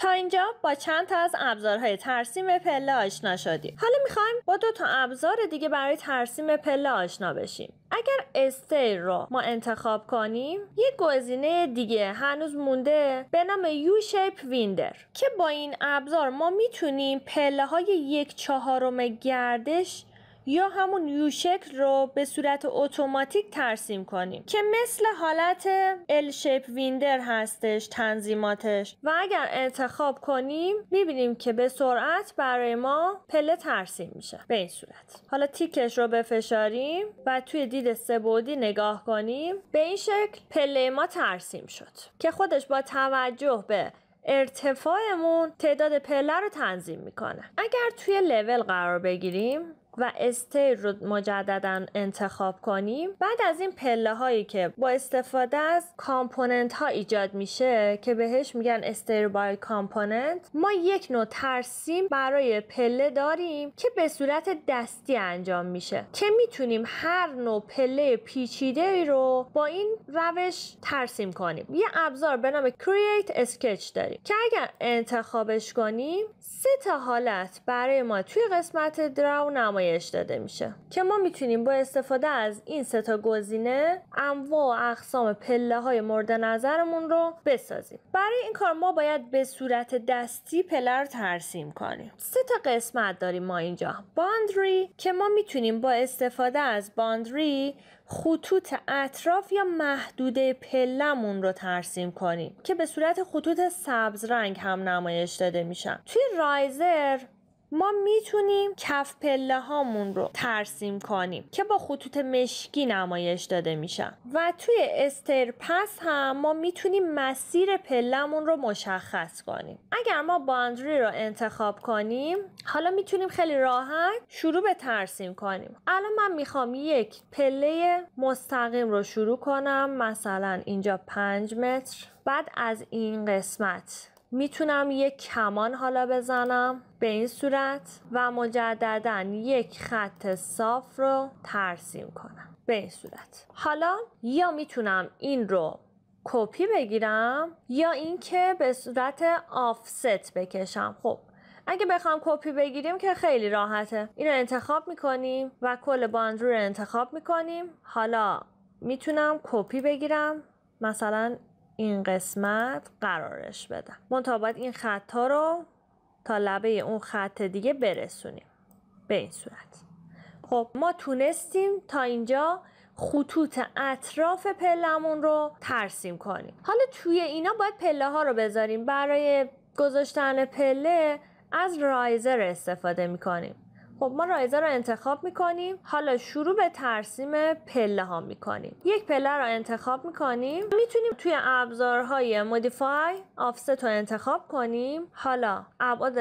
تا اینجا با چند تا از ابزارهای ترسیم پله آشنا شدیم حالا میخوایم با دو تا ابزار دیگه برای ترسیم پله آشنا بشیم اگر استیل رو ما انتخاب کنیم یه گزینه دیگه هنوز مونده به نام یو شیپ ویندر که با این ابزار ما میتونیم پله های یک چهارم گردش یا همون یو رو به صورت اتوماتیک ترسیم کنیم که مثل حالت ال شیپ ویندر هستش تنظیماتش و اگر انتخاب کنیم میبینیم که به سرعت برای ما پله ترسیم میشه به این صورت حالا تیکش رو بفشاریم و توی دید سبودی نگاه کنیم به این شکل پله ما ترسیم شد که خودش با توجه به ارتفاعمون تعداد پله رو تنظیم میکنه اگر توی لول قرار بگیریم و استیج رو مجددا انتخاب کنیم بعد از این پله هایی که با استفاده از کامپوننت ها ایجاد میشه که بهش میگن استیر بای کامپوننت ما یک نوع ترسیم برای پله داریم که به صورت دستی انجام میشه که میتونیم هر نوع پله پیچیده ای رو با این روش ترسیم کنیم یه ابزار به نام Create Sketch داریم که اگر انتخابش کنیم سه تا حالت برای ما توی قسمت دراو نمایش داده میشه که ما میتونیم با استفاده از این سه تا گزینه انواع و اقسام پله های مورد نظرمون رو بسازیم برای این کار ما باید به صورت دستی پله رو ترسیم کنیم سه تا قسمت داریم ما اینجا باندری که ما میتونیم با استفاده از باندری خطوط اطراف یا محدوده پلمون رو ترسیم کنیم که به صورت خطوط سبز رنگ هم نمایش داده میشن توی رایزر ما میتونیم کف پله هامون رو ترسیم کنیم که با خطوط مشکی نمایش داده میشن و توی استرپس هم ما میتونیم مسیر پلهمون رو مشخص کنیم اگر ما باندری رو انتخاب کنیم حالا میتونیم خیلی راحت شروع به ترسیم کنیم الان من میخوام یک پله مستقیم رو شروع کنم مثلا اینجا 5 متر بعد از این قسمت میتونم یک کمان حالا بزنم به این صورت و مجددا یک خط صاف رو ترسیم کنم به این صورت حالا یا میتونم این رو کپی بگیرم یا اینکه به صورت آفست بکشم خب اگه بخوام کپی بگیریم که خیلی راحته رو انتخاب میکنیم و کل باند رو انتخاب میکنیم حالا میتونم کپی بگیرم مثلا این قسمت قرارش بدم باید این خط ها رو تا لبه اون خط دیگه برسونیم به این صورت خب ما تونستیم تا اینجا خطوط اطراف پلمون رو ترسیم کنیم حالا توی اینا باید پله ها رو بذاریم برای گذاشتن پله از رایزر استفاده می کنیم خب ما رایزه رو انتخاب میکنیم حالا شروع به ترسیم پله ها میکنیم یک پله رو انتخاب میکنیم میتونیم توی ابزارهای مودیفای آفست رو انتخاب کنیم حالا ابعاد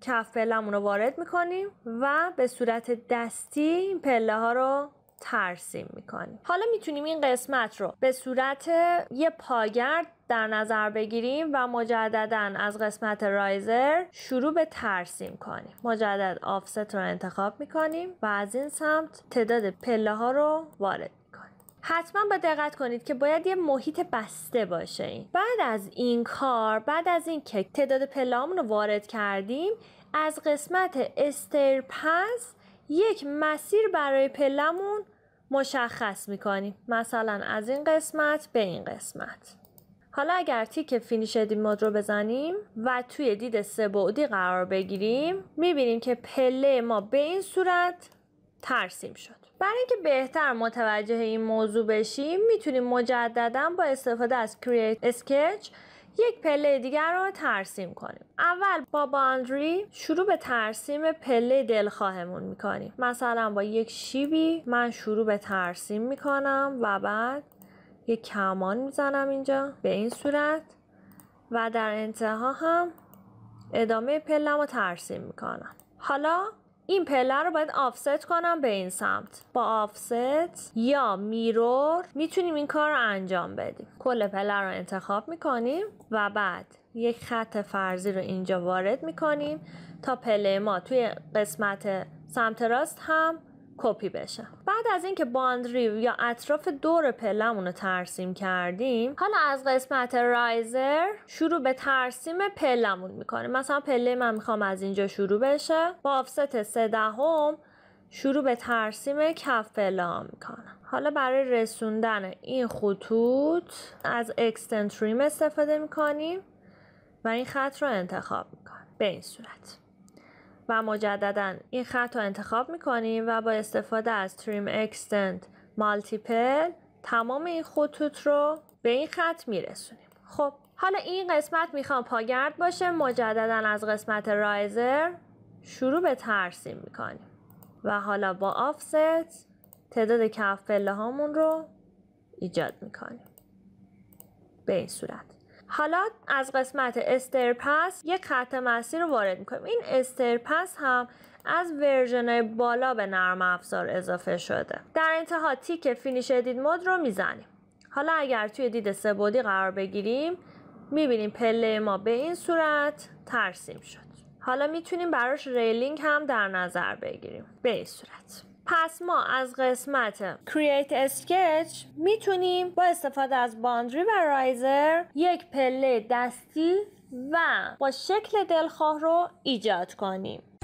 کف پله رو وارد میکنیم و به صورت دستی این پله ها رو ترسیم میکنیم حالا میتونیم این قسمت رو به صورت یه پاگرد در نظر بگیریم و مجددا از قسمت رایزر شروع به ترسیم کنیم مجدد آفست رو انتخاب میکنیم و از این سمت تعداد پله ها رو وارد حتما به دقت کنید که باید یه محیط بسته باشه این بعد از این کار بعد از این که تعداد پلامون رو وارد کردیم از قسمت استر یک مسیر برای پلمون مشخص میکنیم مثلا از این قسمت به این قسمت حالا اگر تیک فینیش مود رو بزنیم و توی دید سه بعدی قرار بگیریم میبینیم که پله ما به این صورت ترسیم شد برای اینکه بهتر متوجه این موضوع بشیم میتونیم مجددا با استفاده از Create Sketch یک پله دیگر رو ترسیم کنیم اول با باندری شروع به ترسیم پله دلخواهمون میکنیم مثلا با یک شیبی من شروع به ترسیم میکنم و بعد یک کمان میزنم اینجا به این صورت و در انتها هم ادامه پلم رو ترسیم میکنم حالا این پله رو باید آفست کنم به این سمت با آفست یا میرور میتونیم این کار رو انجام بدیم کل پله رو انتخاب میکنیم و بعد یک خط فرضی رو اینجا وارد میکنیم تا پله ما توی قسمت سمت راست هم کپی بشه بعد از اینکه باندریو یا اطراف دور پلمون رو ترسیم کردیم حالا از قسمت رایزر شروع به ترسیم پلمون میکنیم مثلا پله من میخوام از اینجا شروع بشه با آفست سه دهم شروع به ترسیم کف پله میکنم حالا برای رسوندن این خطوط از اکستنتریم استفاده میکنیم و این خط رو انتخاب میکنیم به این صورت و مجددا این خط رو انتخاب میکنیم و با استفاده از Trim Extend Multiple تمام این خطوط رو به این خط میرسونیم خب حالا این قسمت میخوام پاگرد باشه مجددا از قسمت رایزر شروع به ترسیم میکنیم و حالا با آفست تعداد کف پله هامون رو ایجاد میکنیم به این صورت حالا از قسمت استرپس یک خط مسیر رو وارد میکنیم این استرپس هم از ورژن بالا به نرم افزار اضافه شده در انتها تیک فینیش دید مود رو میزنیم حالا اگر توی دید سبودی قرار بگیریم میبینیم پله ما به این صورت ترسیم شد حالا میتونیم براش ریلینگ هم در نظر بگیریم به این صورت پس ما از قسمت Create Sketch میتونیم با استفاده از باندری و رایزر یک پله دستی و با شکل دلخواه رو ایجاد کنیم